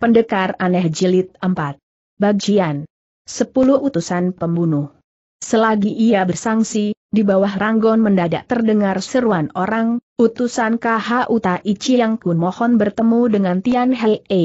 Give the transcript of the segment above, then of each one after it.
Pendekar Aneh Jilid 4 Bagian 10 Utusan Pembunuh Selagi ia bersangsi, di bawah ranggon mendadak terdengar seruan orang, utusan KH Uta Ichi yang kun mohon bertemu dengan Tian Hei. E.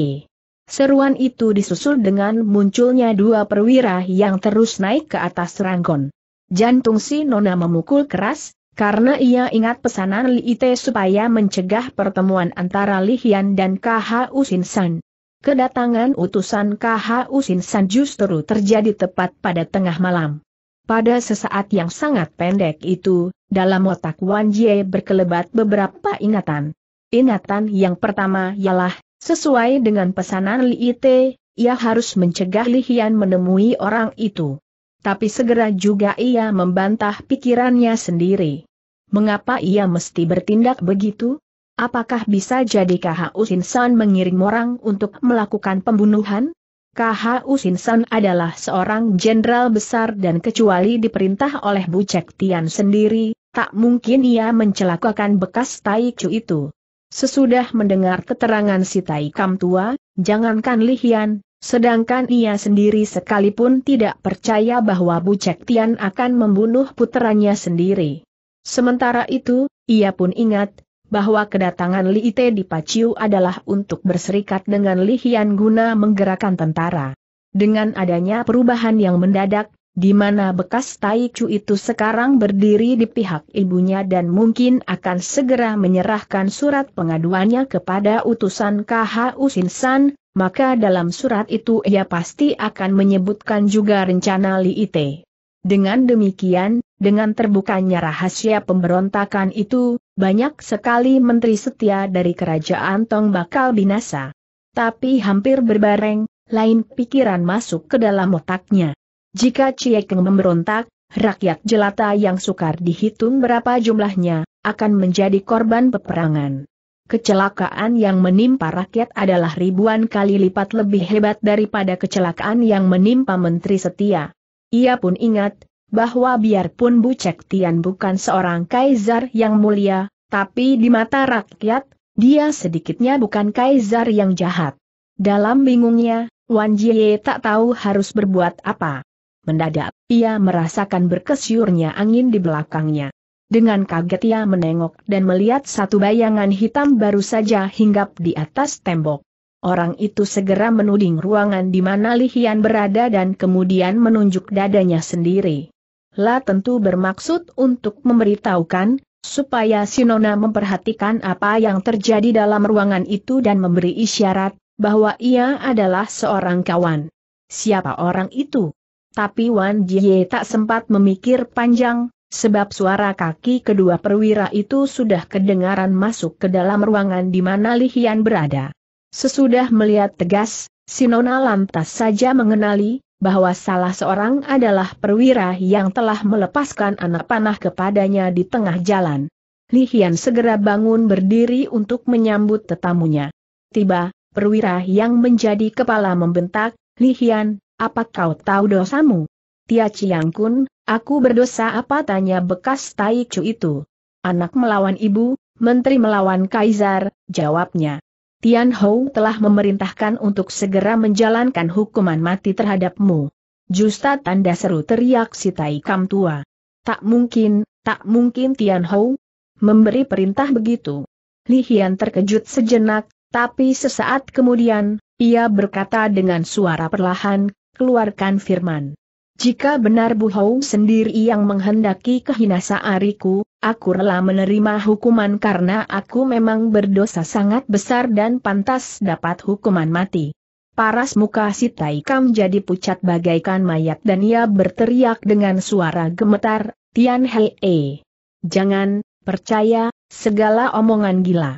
Seruan itu disusul dengan munculnya dua perwira yang terus naik ke atas ranggon. Jantung si Nona memukul keras, karena ia ingat pesanan Li Ite supaya mencegah pertemuan antara Li Hian dan KH Usin San. Kedatangan utusan KHU Sinsan justru terjadi tepat pada tengah malam. Pada sesaat yang sangat pendek itu, dalam otak Wan Jie berkelebat beberapa ingatan. Ingatan yang pertama ialah, sesuai dengan pesanan Li Ite, ia harus mencegah Li Hian menemui orang itu. Tapi segera juga ia membantah pikirannya sendiri. Mengapa ia mesti bertindak begitu? Apakah bisa jadi KHU Sinsan mengirim orang untuk melakukan pembunuhan? KHU Sinsan adalah seorang jenderal besar dan kecuali diperintah oleh Bu Cek Tian sendiri, tak mungkin ia mencelakakan bekas Tai Chu itu. Sesudah mendengar keterangan si Tai Kam tua, jangankan Li Hian. sedangkan ia sendiri sekalipun tidak percaya bahwa Bu Cek Tian akan membunuh putranya sendiri. Sementara itu, ia pun ingat, bahwa kedatangan Li Ite di Paciu adalah untuk berserikat dengan Li Hian guna menggerakkan tentara. Dengan adanya perubahan yang mendadak, di mana bekas Tai Chu itu sekarang berdiri di pihak ibunya dan mungkin akan segera menyerahkan surat pengaduannya kepada utusan KH Usin San, maka dalam surat itu ia pasti akan menyebutkan juga rencana Li Ite. Dengan demikian, dengan terbukanya rahasia pemberontakan itu, banyak sekali menteri setia dari kerajaan Tong bakal binasa. Tapi hampir berbareng, lain pikiran masuk ke dalam otaknya. Jika Ciekeng memberontak, rakyat jelata yang sukar dihitung berapa jumlahnya, akan menjadi korban peperangan. Kecelakaan yang menimpa rakyat adalah ribuan kali lipat lebih hebat daripada kecelakaan yang menimpa menteri setia. Ia pun ingat, bahwa biarpun Bu Cek Tian bukan seorang kaisar yang mulia, tapi di mata rakyat, dia sedikitnya bukan kaisar yang jahat. Dalam bingungnya, Wan Jie tak tahu harus berbuat apa. Mendadak, ia merasakan berkesyurnya angin di belakangnya. Dengan kaget ia menengok dan melihat satu bayangan hitam baru saja hinggap di atas tembok. Orang itu segera menuding ruangan di mana Lihian berada dan kemudian menunjuk dadanya sendiri. La tentu bermaksud untuk memberitahukan, supaya Sinona memperhatikan apa yang terjadi dalam ruangan itu dan memberi isyarat, bahwa ia adalah seorang kawan. Siapa orang itu? Tapi Wan Jie tak sempat memikir panjang, sebab suara kaki kedua perwira itu sudah kedengaran masuk ke dalam ruangan di mana Lihian berada. Sesudah melihat tegas, Sinona lantas saja mengenali, bahwa salah seorang adalah perwira yang telah melepaskan anak panah kepadanya di tengah jalan. Li Hian segera bangun berdiri untuk menyambut tetamunya. Tiba, perwira yang menjadi kepala membentak, Li Hian, apa kau tahu dosamu? Tia Chiang Kun, aku berdosa apa tanya bekas Tai Chu itu? Anak melawan ibu, menteri melawan kaisar, jawabnya. Tian Hou telah memerintahkan untuk segera menjalankan hukuman mati terhadapmu. Justa tanda seru teriak si Tai Kam tua. Tak mungkin, tak mungkin Tian Hou memberi perintah begitu. Li Hian terkejut sejenak, tapi sesaat kemudian, ia berkata dengan suara perlahan, keluarkan firman. Jika benar Bu Hou sendiri yang menghendaki Ariku, aku rela menerima hukuman karena aku memang berdosa sangat besar dan pantas dapat hukuman mati. Paras muka si Taikam jadi pucat bagaikan mayat dan ia berteriak dengan suara gemetar, Tian Hei. E, jangan, percaya, segala omongan gila.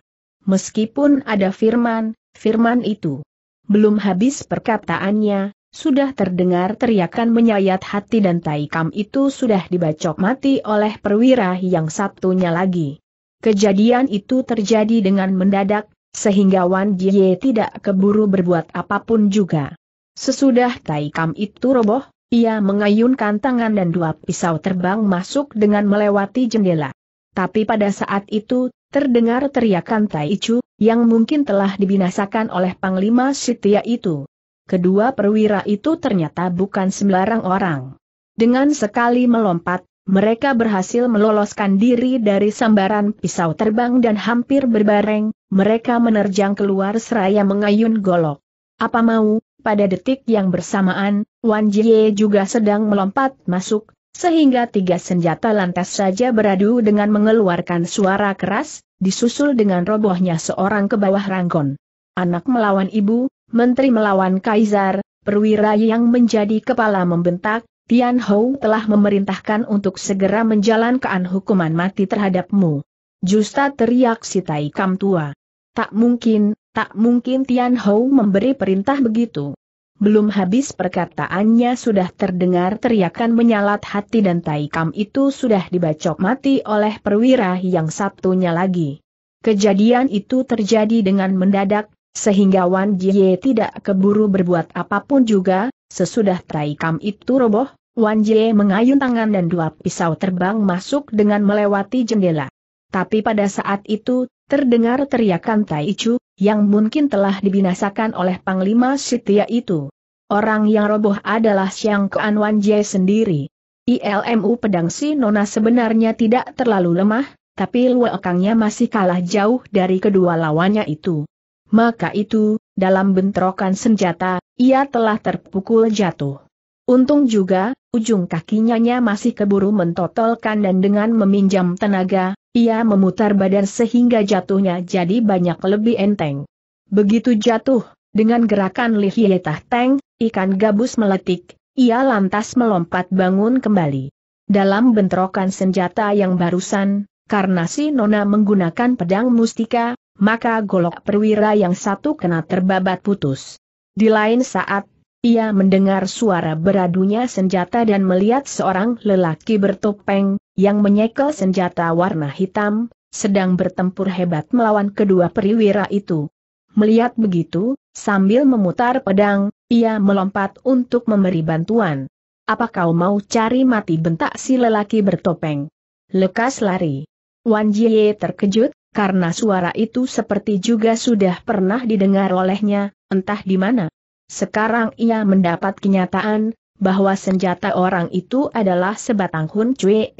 Meskipun ada firman, firman itu. Belum habis perkataannya, sudah terdengar teriakan menyayat hati dan taikam itu sudah dibacok mati oleh perwira yang satunya lagi. Kejadian itu terjadi dengan mendadak, sehingga Wan Jie tidak keburu berbuat apapun juga. Sesudah taikam itu roboh, ia mengayunkan tangan dan dua pisau terbang masuk dengan melewati jendela. Tapi pada saat itu, terdengar teriakan Tai Chu yang mungkin telah dibinasakan oleh Panglima Sitia itu kedua perwira itu ternyata bukan sembarang orang. Dengan sekali melompat, mereka berhasil meloloskan diri dari sambaran pisau terbang dan hampir berbareng, mereka menerjang keluar seraya mengayun golok. Apa mau, pada detik yang bersamaan, Wan Jie juga sedang melompat masuk, sehingga tiga senjata lantas saja beradu dengan mengeluarkan suara keras, disusul dengan robohnya seorang ke bawah rangkon. Anak melawan ibu, menteri melawan kaisar, perwira yang menjadi kepala membentak, Tian Hou telah memerintahkan untuk segera menjalankan hukuman mati terhadapmu. Justa teriak si Tai Kam tua. Tak mungkin, tak mungkin Tian Hou memberi perintah begitu. Belum habis perkataannya sudah terdengar teriakan menyalat hati dan Tai Kam itu sudah dibacok mati oleh perwira yang satunya lagi. Kejadian itu terjadi dengan mendadak, sehingga Wan Jie tidak keburu berbuat apapun juga, sesudah Traikam itu roboh, Wan Jie mengayun tangan dan dua pisau terbang masuk dengan melewati jendela. Tapi pada saat itu, terdengar teriakan Tai Chu, yang mungkin telah dibinasakan oleh Panglima Sitia itu. Orang yang roboh adalah Xiang Kuan Wan Jie sendiri. ILMU pedang si Nona sebenarnya tidak terlalu lemah, tapi luakangnya masih kalah jauh dari kedua lawannya itu maka itu, dalam bentrokan senjata, ia telah terpukul jatuh. Untung juga, ujung kakinya masih keburu mentotolkan dan dengan meminjam tenaga, ia memutar badan sehingga jatuhnya jadi banyak lebih enteng. Begitu jatuh, dengan gerakan lihietah teng, ikan gabus meletik, ia lantas melompat bangun kembali. Dalam bentrokan senjata yang barusan, karena si Nona menggunakan pedang mustika, maka golok perwira yang satu kena terbabat putus. Di lain saat, ia mendengar suara beradunya senjata dan melihat seorang lelaki bertopeng, yang menyekel senjata warna hitam, sedang bertempur hebat melawan kedua perwira itu. Melihat begitu, sambil memutar pedang, ia melompat untuk memberi bantuan. Apa kau mau cari mati bentak si lelaki bertopeng? Lekas lari. Wan Jie terkejut, karena suara itu seperti juga sudah pernah didengar olehnya, entah di mana. Sekarang ia mendapat kenyataan, bahwa senjata orang itu adalah sebatang hun cue,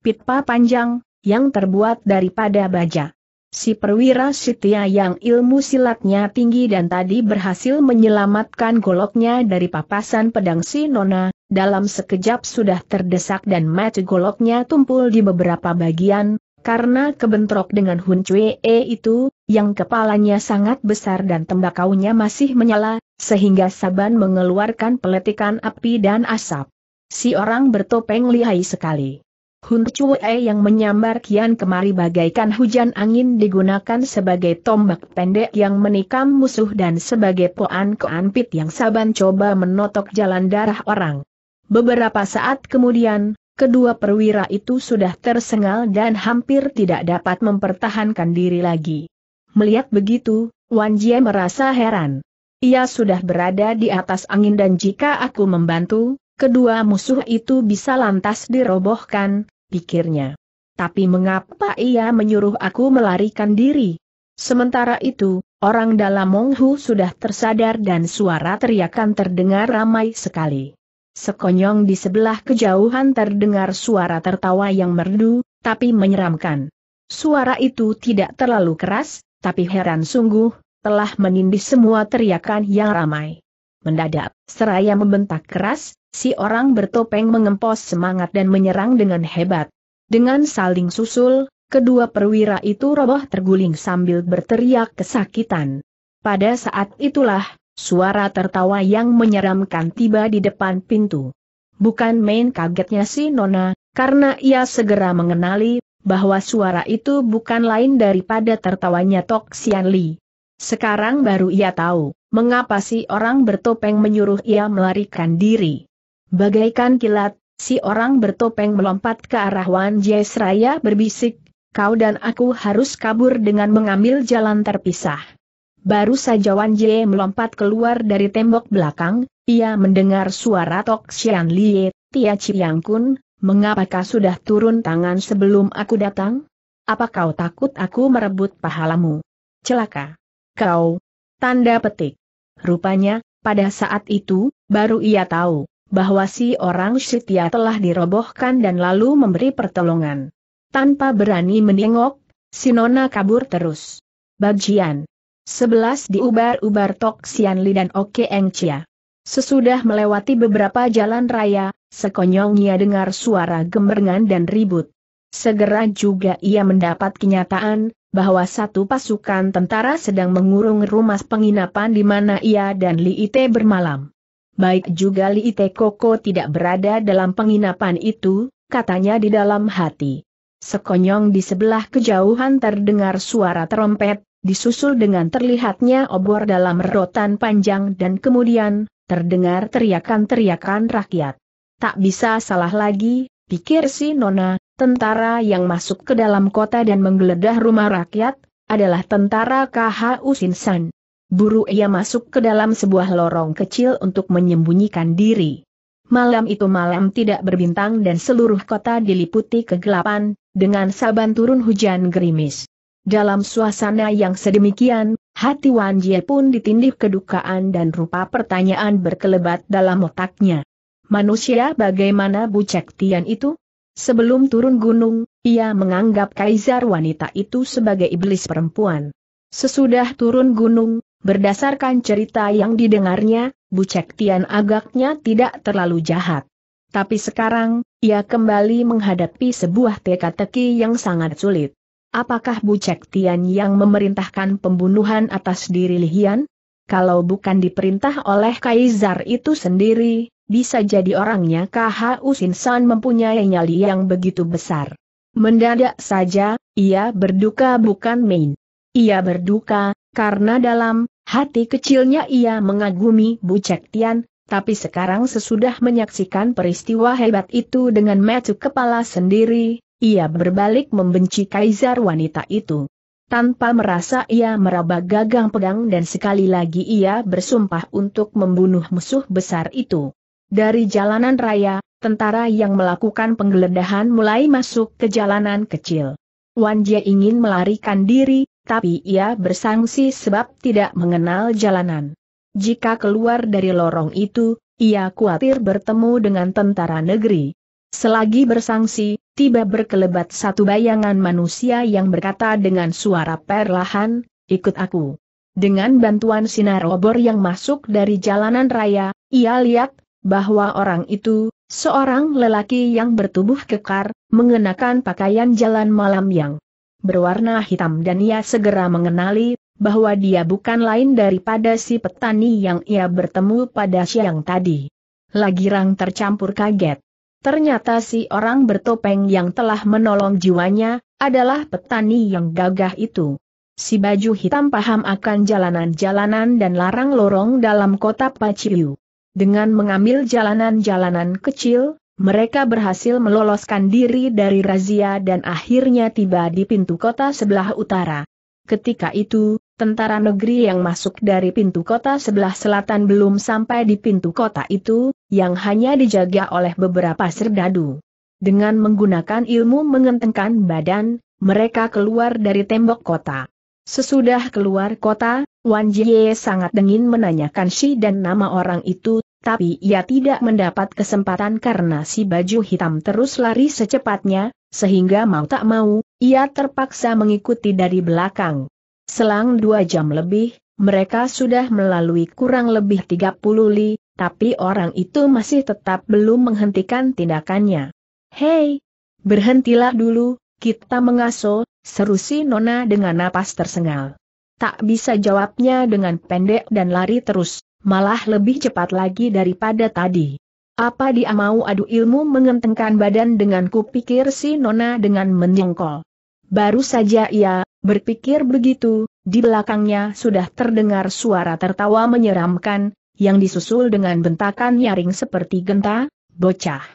pitpa panjang, yang terbuat daripada baja. Si perwira Sitia yang ilmu silatnya tinggi dan tadi berhasil menyelamatkan goloknya dari papasan pedang si Nona, dalam sekejap sudah terdesak dan mati goloknya tumpul di beberapa bagian, karena kebentrok dengan Hun E itu, yang kepalanya sangat besar dan tembakaunya masih menyala, sehingga Saban mengeluarkan peletikan api dan asap. Si orang bertopeng lihai sekali. Hun E yang menyambar kian kemari bagaikan hujan angin digunakan sebagai tombak pendek yang menikam musuh dan sebagai poan keanpit yang saban coba menotok jalan darah orang. Beberapa saat kemudian, Kedua perwira itu sudah tersengal dan hampir tidak dapat mempertahankan diri lagi. Melihat begitu, Wan Jie merasa heran. Ia sudah berada di atas angin dan jika aku membantu, kedua musuh itu bisa lantas dirobohkan, pikirnya. Tapi mengapa ia menyuruh aku melarikan diri? Sementara itu, orang dalam Monghu sudah tersadar dan suara teriakan terdengar ramai sekali. Sekonyong di sebelah kejauhan terdengar suara tertawa yang merdu, tapi menyeramkan. Suara itu tidak terlalu keras, tapi heran sungguh, telah menindih semua teriakan yang ramai. Mendadak, seraya membentak keras, si orang bertopeng mengempos semangat dan menyerang dengan hebat. Dengan saling susul, kedua perwira itu roboh terguling sambil berteriak kesakitan. Pada saat itulah, Suara tertawa yang menyeramkan tiba di depan pintu. Bukan main kagetnya si Nona, karena ia segera mengenali bahwa suara itu bukan lain daripada tertawanya Tok Sian Li. Sekarang baru ia tahu, mengapa si orang bertopeng menyuruh ia melarikan diri. Bagaikan kilat, si orang bertopeng melompat ke arah Wan Seraya berbisik, kau dan aku harus kabur dengan mengambil jalan terpisah. Baru saja Wan Jie melompat keluar dari tembok belakang, ia mendengar suara Tok Xian Lie, Tia Chiang Kun, mengapakah sudah turun tangan sebelum aku datang? Apa kau takut aku merebut pahalamu? Celaka! Kau! Tanda petik. Rupanya, pada saat itu, baru ia tahu, bahwa si orang Shitya telah dirobohkan dan lalu memberi pertolongan. Tanpa berani menengok, si Nona kabur terus. Bajian! Sebelas diubar-ubar Tok Sian Li dan Oke Eng Chia. Sesudah melewati beberapa jalan raya, sekonyong ia dengar suara gemerengan dan ribut. Segera juga ia mendapat kenyataan, bahwa satu pasukan tentara sedang mengurung rumah penginapan di mana ia dan Li Ite bermalam. Baik juga Li Ite Koko tidak berada dalam penginapan itu, katanya di dalam hati. Sekonyong di sebelah kejauhan terdengar suara trompet, disusul dengan terlihatnya obor dalam rotan panjang dan kemudian, terdengar teriakan-teriakan rakyat. Tak bisa salah lagi, pikir si Nona, tentara yang masuk ke dalam kota dan menggeledah rumah rakyat, adalah tentara KH Usinsan. Buru ia masuk ke dalam sebuah lorong kecil untuk menyembunyikan diri. Malam itu malam tidak berbintang dan seluruh kota diliputi kegelapan, dengan saban turun hujan gerimis. Dalam suasana yang sedemikian, hati Wan Jie pun ditindih kedukaan dan rupa pertanyaan berkelebat dalam otaknya. Manusia bagaimana bu Cek Tian itu? Sebelum turun gunung, ia menganggap kaisar wanita itu sebagai iblis perempuan. Sesudah turun gunung, berdasarkan cerita yang didengarnya, bu Cek Tian agaknya tidak terlalu jahat. Tapi sekarang, ia kembali menghadapi sebuah teka-teki yang sangat sulit. Apakah Cek Tian yang memerintahkan pembunuhan atas diri Lihian? Kalau bukan diperintah oleh Kaisar itu sendiri, bisa jadi orangnya Usin San mempunyai nyali yang begitu besar. Mendadak saja, ia berduka bukan main. Ia berduka, karena dalam hati kecilnya ia mengagumi Cek Tian, tapi sekarang sesudah menyaksikan peristiwa hebat itu dengan metu kepala sendiri, ia berbalik membenci kaisar wanita itu. Tanpa merasa ia meraba gagang pedang dan sekali lagi ia bersumpah untuk membunuh musuh besar itu. Dari jalanan raya, tentara yang melakukan penggeledahan mulai masuk ke jalanan kecil. Wan Jie ingin melarikan diri, tapi ia bersangsi sebab tidak mengenal jalanan. Jika keluar dari lorong itu, ia khawatir bertemu dengan tentara negeri. Selagi bersangsi, tiba berkelebat satu bayangan manusia yang berkata dengan suara perlahan, ikut aku. Dengan bantuan sinar obor yang masuk dari jalanan raya, ia lihat, bahwa orang itu, seorang lelaki yang bertubuh kekar, mengenakan pakaian jalan malam yang berwarna hitam dan ia segera mengenali, bahwa dia bukan lain daripada si petani yang ia bertemu pada siang tadi. Lagi rang tercampur kaget. Ternyata si orang bertopeng yang telah menolong jiwanya, adalah petani yang gagah itu. Si baju hitam paham akan jalanan-jalanan dan larang-lorong dalam kota Paciu. Dengan mengambil jalanan-jalanan kecil, mereka berhasil meloloskan diri dari razia dan akhirnya tiba di pintu kota sebelah utara. Ketika itu, tentara negeri yang masuk dari pintu kota sebelah selatan belum sampai di pintu kota itu, yang hanya dijaga oleh beberapa serdadu. Dengan menggunakan ilmu mengentengkan badan, mereka keluar dari tembok kota. Sesudah keluar kota, Wan Jie sangat dingin menanyakan si dan nama orang itu, tapi ia tidak mendapat kesempatan karena si baju hitam terus lari secepatnya, sehingga mau tak mau, ia terpaksa mengikuti dari belakang. Selang dua jam lebih, mereka sudah melalui kurang lebih 30 li, tapi orang itu masih tetap belum menghentikan tindakannya. Hei, berhentilah dulu, kita mengaso, seru si Nona dengan napas tersengal. Tak bisa jawabnya dengan pendek dan lari terus, malah lebih cepat lagi daripada tadi. Apa dia mau adu ilmu mengentengkan badan dengan kupikir si Nona dengan menyengkol. Baru saja ia Berpikir begitu, di belakangnya sudah terdengar suara tertawa menyeramkan, yang disusul dengan bentakan nyaring seperti genta, bocah.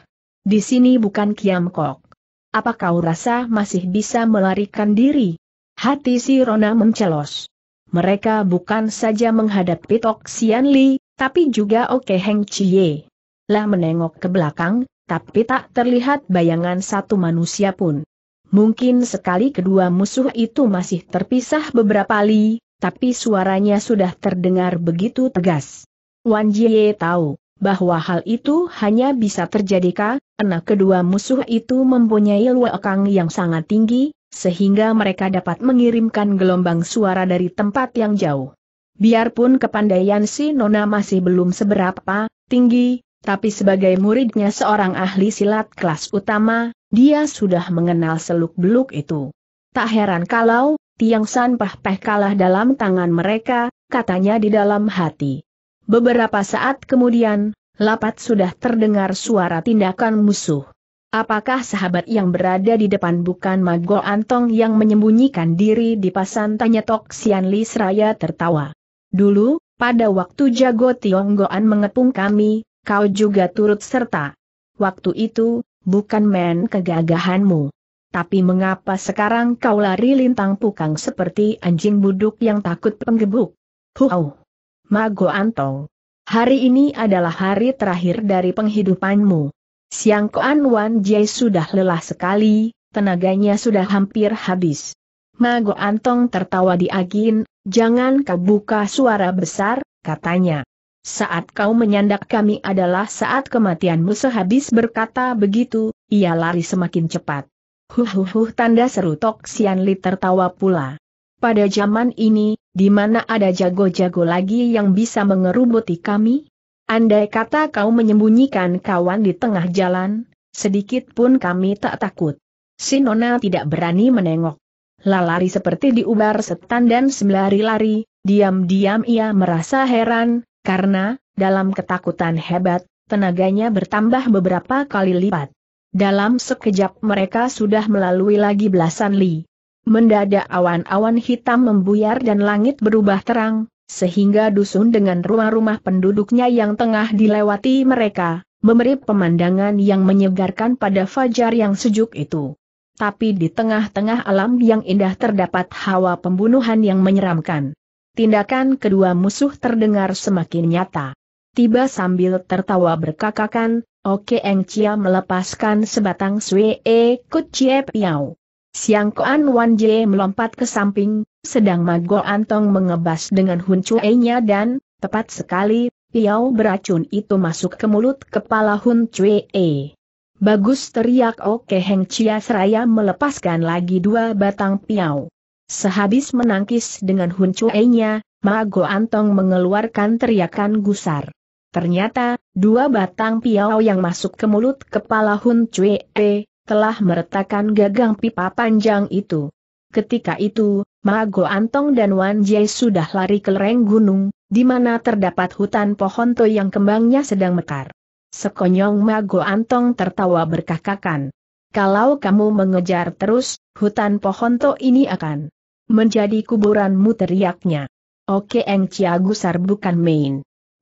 Di sini bukan Kiam Kok. Apa kau rasa masih bisa melarikan diri? Hati si Rona mencelos. Mereka bukan saja menghadapi Tok Sian Li, tapi juga Oke Heng Chie. Lah menengok ke belakang, tapi tak terlihat bayangan satu manusia pun. Mungkin sekali kedua musuh itu masih terpisah beberapa li, tapi suaranya sudah terdengar begitu tegas. Wan Jie tahu bahwa hal itu hanya bisa terjadi karena kedua musuh itu mempunyai luakang yang sangat tinggi, sehingga mereka dapat mengirimkan gelombang suara dari tempat yang jauh. Biarpun kepandaian si Nona masih belum seberapa tinggi, tapi sebagai muridnya seorang ahli silat kelas utama, dia sudah mengenal seluk-beluk itu. Tak heran kalau, Tiang San Pah Peh kalah dalam tangan mereka, katanya di dalam hati. Beberapa saat kemudian, lapat sudah terdengar suara tindakan musuh. Apakah sahabat yang berada di depan bukan Mago Antong yang menyembunyikan diri di pasan tanya Tok Sian Li seraya tertawa. Dulu, pada waktu Jago Tionggoan mengepung kami, kau juga turut serta. Waktu itu, bukan men kegagahanmu. Tapi mengapa sekarang kau lari lintang pukang seperti anjing buduk yang takut penggebuk? Huau! Mago Antong. Hari ini adalah hari terakhir dari penghidupanmu. Siang Koan Wan Jai sudah lelah sekali, tenaganya sudah hampir habis. Mago Antong tertawa di Agin, jangan kau buka suara besar, katanya. Saat kau menyandak kami adalah saat kematianmu sehabis berkata begitu, ia lari semakin cepat. Huhuhuh tanda seru Tok Sian Li tertawa pula. Pada zaman ini, di mana ada jago-jago lagi yang bisa mengerubuti kami? Andai kata kau menyembunyikan kawan di tengah jalan, sedikit pun kami tak takut. Si Nona tidak berani menengok. Lalari seperti diubar setan dan sembelari lari, diam-diam ia merasa heran, karena, dalam ketakutan hebat, tenaganya bertambah beberapa kali lipat. Dalam sekejap mereka sudah melalui lagi belasan li. Mendadak awan-awan hitam membuyar dan langit berubah terang, sehingga dusun dengan rumah-rumah penduduknya yang tengah dilewati mereka, memberi pemandangan yang menyegarkan pada fajar yang sejuk itu. Tapi di tengah-tengah alam yang indah terdapat hawa pembunuhan yang menyeramkan tindakan kedua musuh terdengar semakin nyata. Tiba sambil tertawa berkakakan, Oke Eng Chia melepaskan sebatang Sue e, Kut Chie Piao. Siang Koan Wan Jie melompat ke samping, sedang Mago Antong mengebas dengan Hun Chue-nya dan, tepat sekali, Piao beracun itu masuk ke mulut kepala Hun Chue. E. Bagus teriak Oke Heng Chia seraya melepaskan lagi dua batang Piao. Sehabis menangkis dengan huncuainya, Ma Go Antong mengeluarkan teriakan gusar. Ternyata, dua batang piau yang masuk ke mulut kepala Hun e telah meretakkan gagang pipa panjang itu. Ketika itu, Ma Antong dan Wan Jie sudah lari ke lereng gunung, di mana terdapat hutan pohon to yang kembangnya sedang mekar. Sekonyong Ma Antong tertawa berkakakan. Kalau kamu mengejar terus, hutan pohon to ini akan Menjadi kuburanmu teriaknya. Oke Eng gusar bukan main.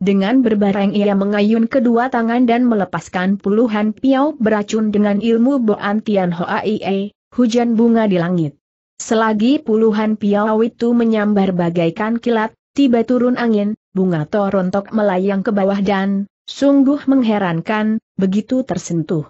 Dengan berbareng ia mengayun kedua tangan dan melepaskan puluhan piau beracun dengan ilmu Boan Tian Ie, hujan bunga di langit. Selagi puluhan piau itu menyambar bagaikan kilat, tiba turun angin, bunga torontok melayang ke bawah dan, sungguh mengherankan, begitu tersentuh.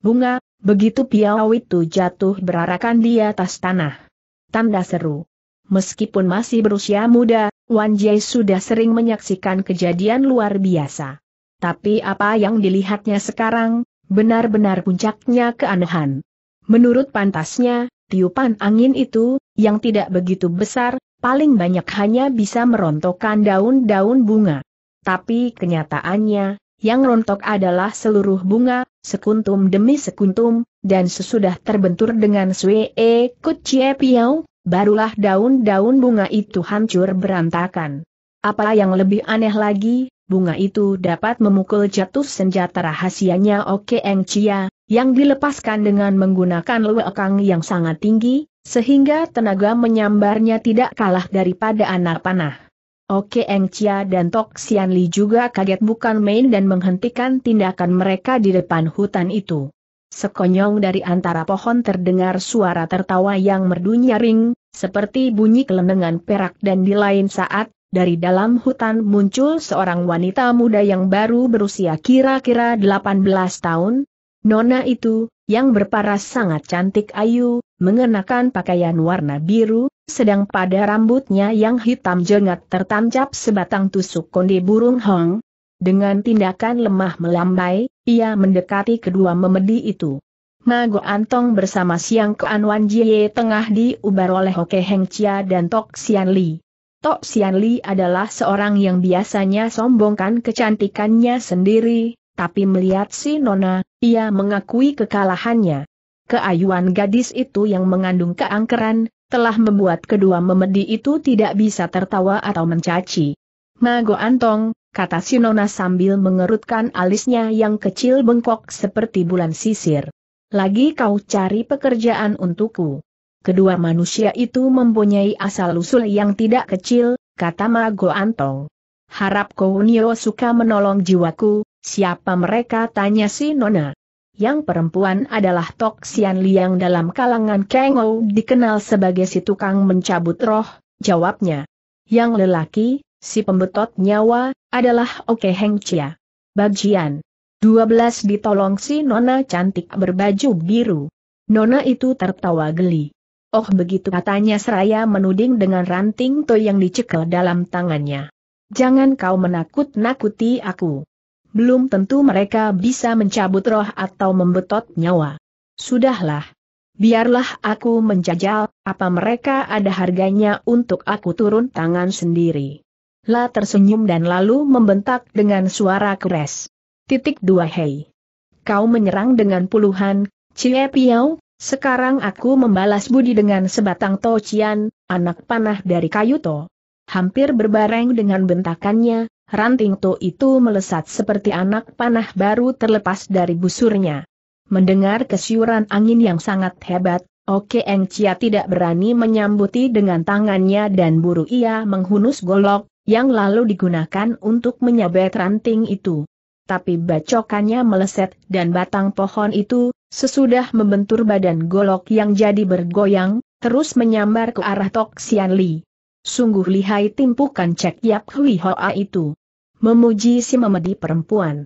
Bunga, begitu piau itu jatuh berarakan di atas tanah tanda seru. Meskipun masih berusia muda, Wan Jie sudah sering menyaksikan kejadian luar biasa. Tapi apa yang dilihatnya sekarang, benar-benar puncaknya keanehan. Menurut pantasnya, tiupan angin itu, yang tidak begitu besar, paling banyak hanya bisa merontokkan daun-daun bunga. Tapi kenyataannya, yang rontok adalah seluruh bunga, sekuntum demi sekuntum, dan sesudah terbentur dengan Sue E. Kucie Piau, barulah daun-daun bunga itu hancur berantakan. Apa yang lebih aneh lagi, bunga itu dapat memukul jatuh senjata rahasianya Oke Eng Chia, yang dilepaskan dengan menggunakan luekang yang sangat tinggi, sehingga tenaga menyambarnya tidak kalah daripada anak panah. Oke Eng Chia dan Tok Sian Li juga kaget bukan main dan menghentikan tindakan mereka di depan hutan itu. Sekonyong dari antara pohon terdengar suara tertawa yang merdu nyaring, seperti bunyi kelenengan perak dan di lain saat, dari dalam hutan muncul seorang wanita muda yang baru berusia kira-kira 18 tahun. Nona itu, yang berparas sangat cantik ayu, mengenakan pakaian warna biru, sedang pada rambutnya yang hitam jengat tertancap sebatang tusuk konde burung hong, dengan tindakan lemah melambai, ia mendekati kedua memedi itu. Mago Antong bersama Siang Ke Wan Jie tengah diubar oleh Hoke Heng Chia dan Tok Sian Li. Tok Sian Li adalah seorang yang biasanya sombongkan kecantikannya sendiri, tapi melihat si Nona, ia mengakui kekalahannya. Keayuan gadis itu yang mengandung keangkeran, telah membuat kedua memedi itu tidak bisa tertawa atau mencaci. Mago Antong, kata Sinona sambil mengerutkan alisnya yang kecil bengkok seperti bulan sisir. Lagi kau cari pekerjaan untukku. Kedua manusia itu mempunyai asal-usul yang tidak kecil, kata Mago Antong. Harap kau Kounio suka menolong jiwaku, siapa mereka tanya si Nona. Yang perempuan adalah Tok Sian Liang dalam kalangan Kengou dikenal sebagai si tukang mencabut roh, jawabnya. Yang lelaki, si pembetot nyawa, adalah Oke Heng Chia. Bagian 12 ditolong si nona cantik berbaju biru. Nona itu tertawa geli. Oh begitu katanya seraya menuding dengan ranting to yang dicekel dalam tangannya. Jangan kau menakut-nakuti aku. Belum tentu mereka bisa mencabut roh atau membetot nyawa. Sudahlah. Biarlah aku menjajal, apa mereka ada harganya untuk aku turun tangan sendiri. La tersenyum dan lalu membentak dengan suara keras. Titik dua hei. Kau menyerang dengan puluhan, Cie Piao, sekarang aku membalas budi dengan sebatang tocian, anak panah dari kayu to. Hampir berbareng dengan bentakannya, ranting to itu melesat seperti anak panah baru terlepas dari busurnya. Mendengar kesiuran angin yang sangat hebat, Oke Eng Cia tidak berani menyambuti dengan tangannya dan buru ia menghunus golok, yang lalu digunakan untuk menyabet ranting itu. Tapi bacokannya meleset dan batang pohon itu, sesudah membentur badan golok yang jadi bergoyang, terus menyambar ke arah Tok Sian Li. Sungguh lihai timpukan Cek Yap Hui Hoa itu. Memuji si memedi perempuan.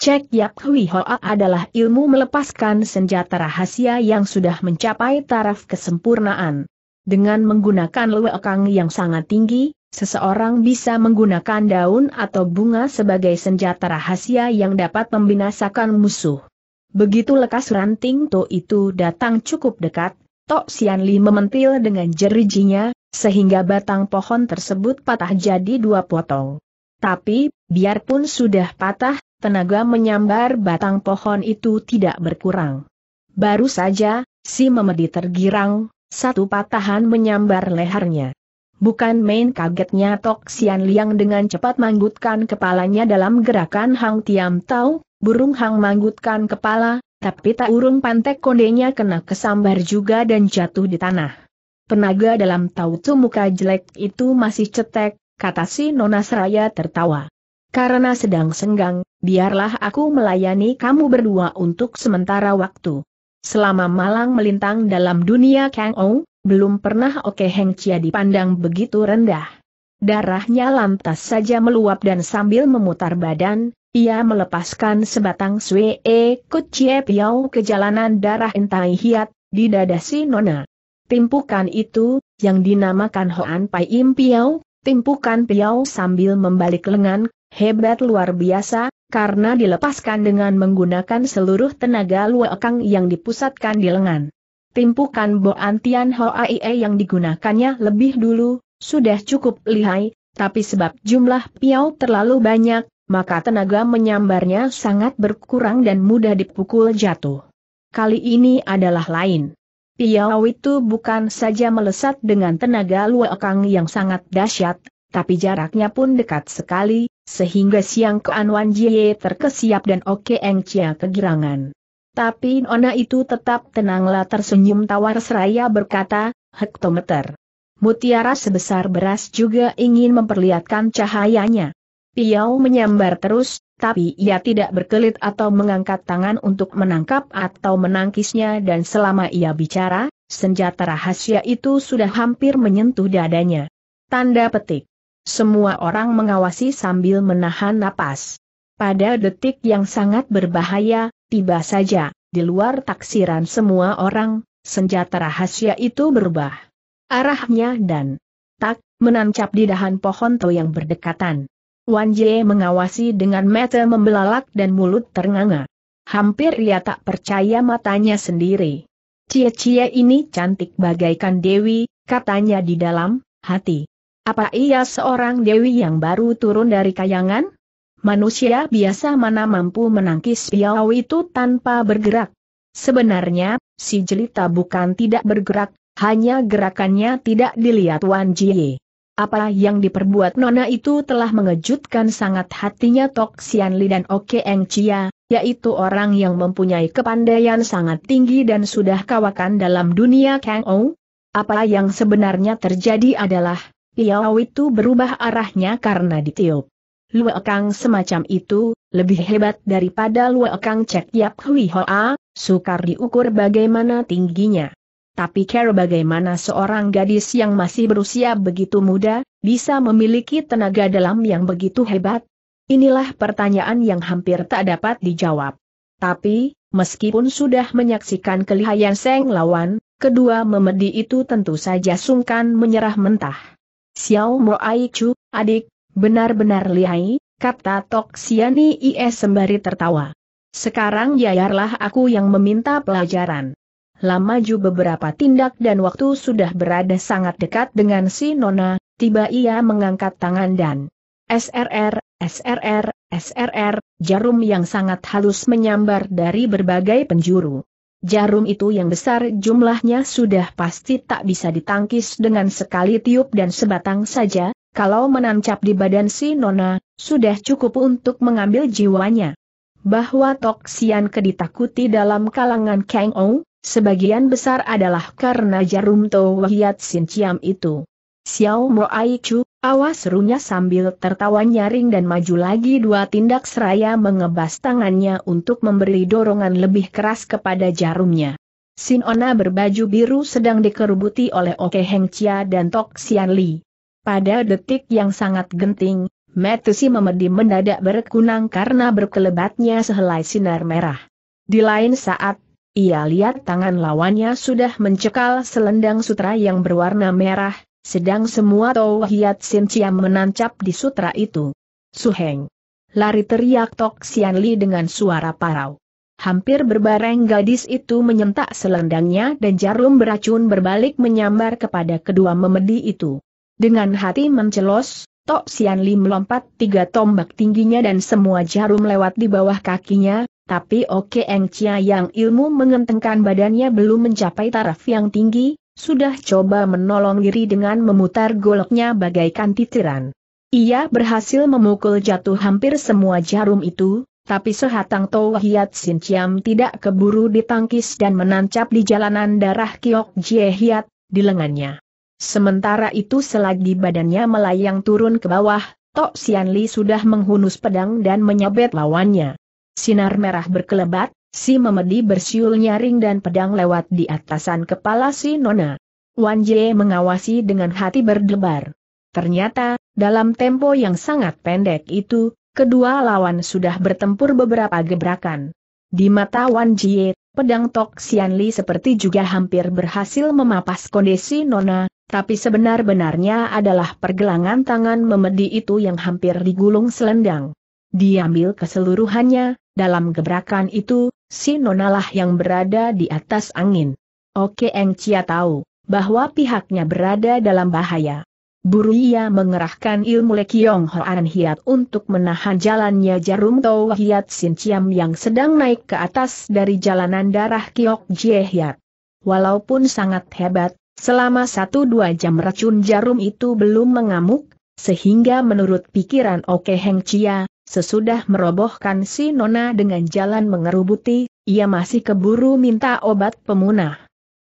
Cek Yap Hui Hoa adalah ilmu melepaskan senjata rahasia yang sudah mencapai taraf kesempurnaan. Dengan menggunakan lewekang yang sangat tinggi, Seseorang bisa menggunakan daun atau bunga sebagai senjata rahasia yang dapat membinasakan musuh. Begitu lekas ranting To itu datang cukup dekat, Tok Sian Li mementil dengan jerijinya, sehingga batang pohon tersebut patah jadi dua potong. Tapi, biarpun sudah patah, tenaga menyambar batang pohon itu tidak berkurang. Baru saja, si memedi tergirang, satu patahan menyambar lehernya. Bukan main kagetnya Tok Sian Liang dengan cepat manggutkan kepalanya dalam gerakan Hang Tiam Tau, burung Hang manggutkan kepala, tapi tak urung pantek kondenya kena kesambar juga dan jatuh di tanah. Penaga dalam Tau Tu muka jelek itu masih cetek, kata si Nona Seraya tertawa. Karena sedang senggang, biarlah aku melayani kamu berdua untuk sementara waktu. Selama malang melintang dalam dunia Kang Ong, belum pernah Oke Heng Chia dipandang begitu rendah. Darahnya lantas saja meluap dan sambil memutar badan, ia melepaskan sebatang Sue e, Kucie Piau ke jalanan darah entai hiat, di dada si Nona. Timpukan itu, yang dinamakan Hoan Pai Im Piau, timpukan Piau sambil membalik lengan, hebat luar biasa, karena dilepaskan dengan menggunakan seluruh tenaga Luakang yang dipusatkan di lengan timpukan Antian Tian Hoaie yang digunakannya lebih dulu, sudah cukup lihai, tapi sebab jumlah piau terlalu banyak, maka tenaga menyambarnya sangat berkurang dan mudah dipukul jatuh. Kali ini adalah lain. Piau itu bukan saja melesat dengan tenaga luakang yang sangat dahsyat, tapi jaraknya pun dekat sekali, sehingga siang keanwan Jie terkesiap dan Oke Eng Chia kegirangan. Tapi Nona itu tetap tenanglah tersenyum tawar seraya berkata, hektometer. Mutiara sebesar beras juga ingin memperlihatkan cahayanya. Piau menyambar terus, tapi ia tidak berkelit atau mengangkat tangan untuk menangkap atau menangkisnya dan selama ia bicara, senjata rahasia itu sudah hampir menyentuh dadanya. Tanda petik. Semua orang mengawasi sambil menahan napas. Pada detik yang sangat berbahaya, Tiba saja, di luar taksiran semua orang, senjata rahasia itu berubah arahnya dan tak menancap di dahan pohon to yang berdekatan. Wan Jie mengawasi dengan mata membelalak dan mulut ternganga. Hampir ia tak percaya matanya sendiri. Cie-cie ini cantik bagaikan Dewi, katanya di dalam hati. Apa ia seorang Dewi yang baru turun dari kayangan? manusia biasa mana mampu menangkis piau itu tanpa bergerak. Sebenarnya, si jelita bukan tidak bergerak, hanya gerakannya tidak dilihat Wan Jie. Apa yang diperbuat Nona itu telah mengejutkan sangat hatinya Tok Sian Li dan Oke Eng Chia, yaitu orang yang mempunyai kepandaian sangat tinggi dan sudah kawakan dalam dunia Kang Ou. Apa yang sebenarnya terjadi adalah, Piau itu berubah arahnya karena ditiup. Luekang semacam itu, lebih hebat daripada Luekang Cek Yap Hui Hoa, sukar diukur bagaimana tingginya. Tapi kira bagaimana seorang gadis yang masih berusia begitu muda, bisa memiliki tenaga dalam yang begitu hebat? Inilah pertanyaan yang hampir tak dapat dijawab. Tapi, meskipun sudah menyaksikan kelihayan Seng Lawan, Kedua memedi itu tentu saja sungkan menyerah mentah. Xiao Mo Chu, adik, Benar-benar lihai, kata Tok Siani IS sembari tertawa. Sekarang yayarlah aku yang meminta pelajaran. Lama ju beberapa tindak dan waktu sudah berada sangat dekat dengan si Nona, tiba ia mengangkat tangan dan SRR, SRR, SRR, jarum yang sangat halus menyambar dari berbagai penjuru. Jarum itu yang besar jumlahnya sudah pasti tak bisa ditangkis dengan sekali tiup dan sebatang saja, kalau menancap di badan si Nona, sudah cukup untuk mengambil jiwanya. Bahwa toksian keditakuti dalam kalangan Kang Ou, sebagian besar adalah karena jarum Tau Hiat Sin Ciam itu. Xiao Mo Aichu, awas serunya sambil tertawa nyaring dan maju lagi dua tindak seraya mengebas tangannya untuk memberi dorongan lebih keras kepada jarumnya. Sinona berbaju biru sedang dikerubuti oleh Oke Heng Chia dan Tok Sian Li. Pada detik yang sangat genting, Metusi memedi mendadak berkunang karena berkelebatnya sehelai sinar merah. Di lain saat, ia lihat tangan lawannya sudah mencekal selendang sutra yang berwarna merah, sedang semua Tau Hiat menancap di sutra itu. Suheng! Lari teriak Tok Sian Li dengan suara parau. Hampir berbareng gadis itu menyentak selendangnya dan jarum beracun berbalik menyambar kepada kedua memedi itu. Dengan hati mencelos, Tok Sian Li melompat tiga tombak tingginya dan semua jarum lewat di bawah kakinya, tapi Oke Eng Chia yang ilmu mengentengkan badannya belum mencapai taraf yang tinggi, sudah coba menolong diri dengan memutar goloknya bagaikan titiran. Ia berhasil memukul jatuh hampir semua jarum itu, tapi sehatang Tau Hiat Sin Chiam tidak keburu ditangkis dan menancap di jalanan darah Kiok Jie Hiat, di lengannya. Sementara itu selagi badannya melayang turun ke bawah, Tok Sian Li sudah menghunus pedang dan menyabet lawannya. Sinar merah berkelebat, si memedi bersiul nyaring dan pedang lewat di atasan kepala si Nona. Wan Jie mengawasi dengan hati berdebar. Ternyata, dalam tempo yang sangat pendek itu, kedua lawan sudah bertempur beberapa gebrakan. Di mata Wan Jie, pedang Tok Sian Li seperti juga hampir berhasil memapas kondisi Nona, tapi sebenar-benarnya adalah pergelangan tangan memedi itu yang hampir digulung selendang. Diambil keseluruhannya, dalam gebrakan itu, si nonalah yang berada di atas angin. Oke Eng Chia tahu, bahwa pihaknya berada dalam bahaya. Buru ia mengerahkan ilmu Lekiong Hoan Hiat untuk menahan jalannya jarum Tau Hiat Sin Chiam yang sedang naik ke atas dari jalanan darah Kiok Jie Hiat. Walaupun sangat hebat, Selama satu dua jam racun jarum itu belum mengamuk, sehingga menurut pikiran Oke Heng Chia, sesudah merobohkan si Nona dengan jalan mengerubuti, ia masih keburu minta obat pemunah.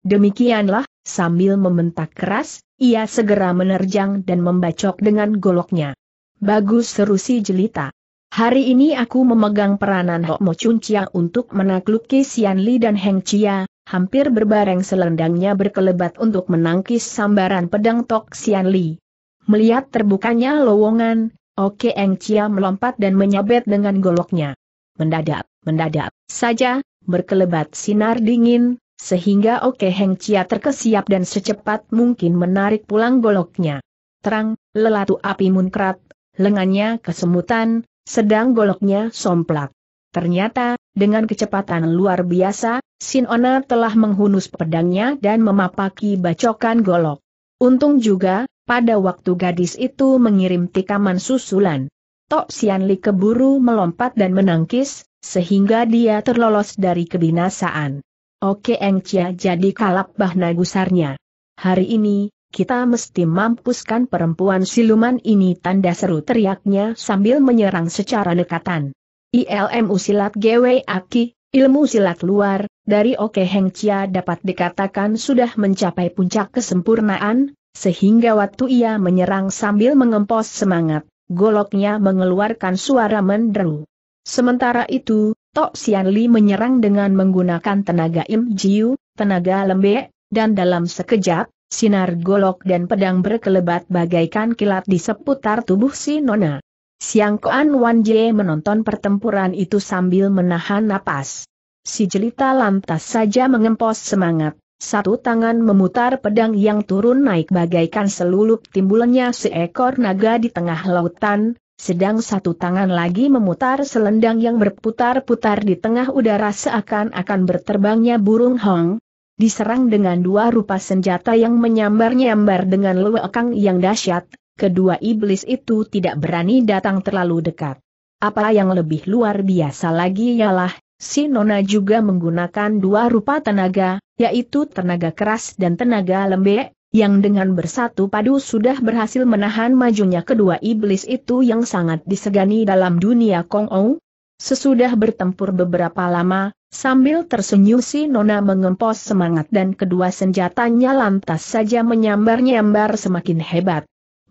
Demikianlah, sambil membentak keras, ia segera menerjang dan membacok dengan goloknya. Bagus seru si jelita. Hari ini aku memegang peranan Hok Mo Chun Chia untuk menakluki Xian Li dan Heng Chia, hampir berbareng selendangnya berkelebat untuk menangkis sambaran pedang Tok Sian Li. Melihat terbukanya lowongan, Oke Eng Chia melompat dan menyabet dengan goloknya. Mendadak, mendadak, saja, berkelebat sinar dingin, sehingga Oke Heng Chia terkesiap dan secepat mungkin menarik pulang goloknya. Terang, lelatu api munkrat, lengannya kesemutan, sedang goloknya somplak. Ternyata, dengan kecepatan luar biasa, Sinona telah menghunus pedangnya dan memapaki bacokan golok. Untung juga, pada waktu gadis itu mengirim tikaman susulan. Tok Sianli keburu melompat dan menangkis, sehingga dia terlolos dari kebinasaan. Oke Eng Chia jadi kalap bahna gusarnya. Hari ini, kita mesti mampuskan perempuan siluman ini tanda seru teriaknya sambil menyerang secara nekatan. ILMU silat GW Aki, ilmu silat luar, dari Oke Heng Chia dapat dikatakan sudah mencapai puncak kesempurnaan, sehingga waktu ia menyerang sambil mengempos semangat, goloknya mengeluarkan suara menderu. Sementara itu, Tok Sian Li menyerang dengan menggunakan tenaga Im Jiu, tenaga lembek, dan dalam sekejap, sinar golok dan pedang berkelebat bagaikan kilat di seputar tubuh si Nona. Siang Koan Wan Jie menonton pertempuran itu sambil menahan napas. Si jelita lantas saja mengempos semangat, satu tangan memutar pedang yang turun naik bagaikan selulup timbulnya seekor naga di tengah lautan, sedang satu tangan lagi memutar selendang yang berputar-putar di tengah udara seakan-akan berterbangnya burung hong. Diserang dengan dua rupa senjata yang menyambar-nyambar dengan lewekang yang dahsyat, kedua iblis itu tidak berani datang terlalu dekat. Apa yang lebih luar biasa lagi ialah, si Nona juga menggunakan dua rupa tenaga, yaitu tenaga keras dan tenaga lembek, yang dengan bersatu padu sudah berhasil menahan majunya kedua iblis itu yang sangat disegani dalam dunia Kong Ong. Sesudah bertempur beberapa lama, sambil tersenyum si Nona mengempos semangat dan kedua senjatanya lantas saja menyambar-nyambar semakin hebat.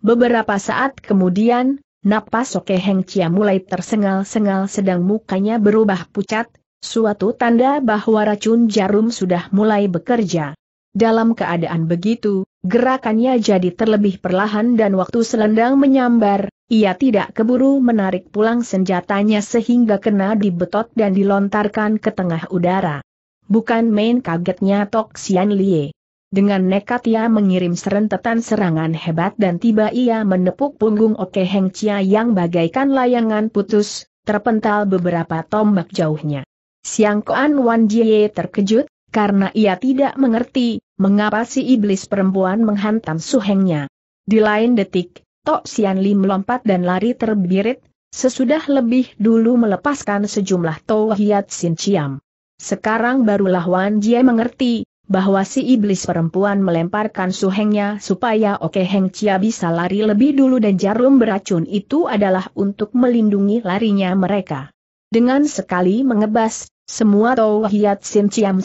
Beberapa saat kemudian, napas Soke Heng Chia mulai tersengal-sengal sedang mukanya berubah pucat, suatu tanda bahwa racun jarum sudah mulai bekerja. Dalam keadaan begitu, gerakannya jadi terlebih perlahan dan waktu selendang menyambar, ia tidak keburu menarik pulang senjatanya sehingga kena dibetot dan dilontarkan ke tengah udara. Bukan main kagetnya Tok Sian Lie. Dengan nekat ia mengirim serentetan serangan hebat dan tiba ia menepuk punggung Oke Heng Chia yang bagaikan layangan putus, terpental beberapa tombak jauhnya. Siang Koan Wan Jie terkejut, karena ia tidak mengerti, mengapa si iblis perempuan menghantam suhengnya. Di lain detik, Tok Sian Lim melompat dan lari terbirit, sesudah lebih dulu melepaskan sejumlah Tau Hiat Sin Chiam. Sekarang barulah Wan Jie mengerti, bahwa si iblis perempuan melemparkan suhengnya supaya Oke Heng Chia bisa lari lebih dulu dan jarum beracun itu adalah untuk melindungi larinya mereka. Dengan sekali mengebas, semua Tau Hiat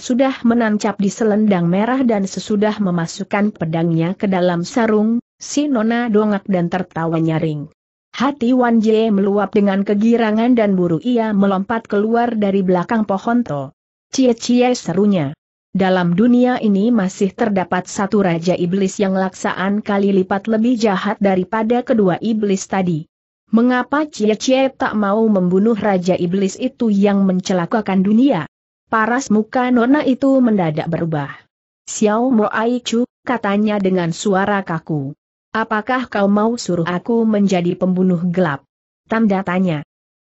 sudah menancap di selendang merah dan sesudah memasukkan pedangnya ke dalam sarung, si Nona dongak dan tertawa nyaring. Hati Wan Jie meluap dengan kegirangan dan buru ia melompat keluar dari belakang pohon to. Cie-cie serunya. Dalam dunia ini masih terdapat satu raja iblis yang laksaan kali lipat lebih jahat daripada kedua iblis tadi. Mengapa Cie Cie tak mau membunuh raja iblis itu yang mencelakakan dunia? Paras muka nona itu mendadak berubah. Xiao Mo Chu, katanya dengan suara kaku. Apakah kau mau suruh aku menjadi pembunuh gelap? Tanda tanya.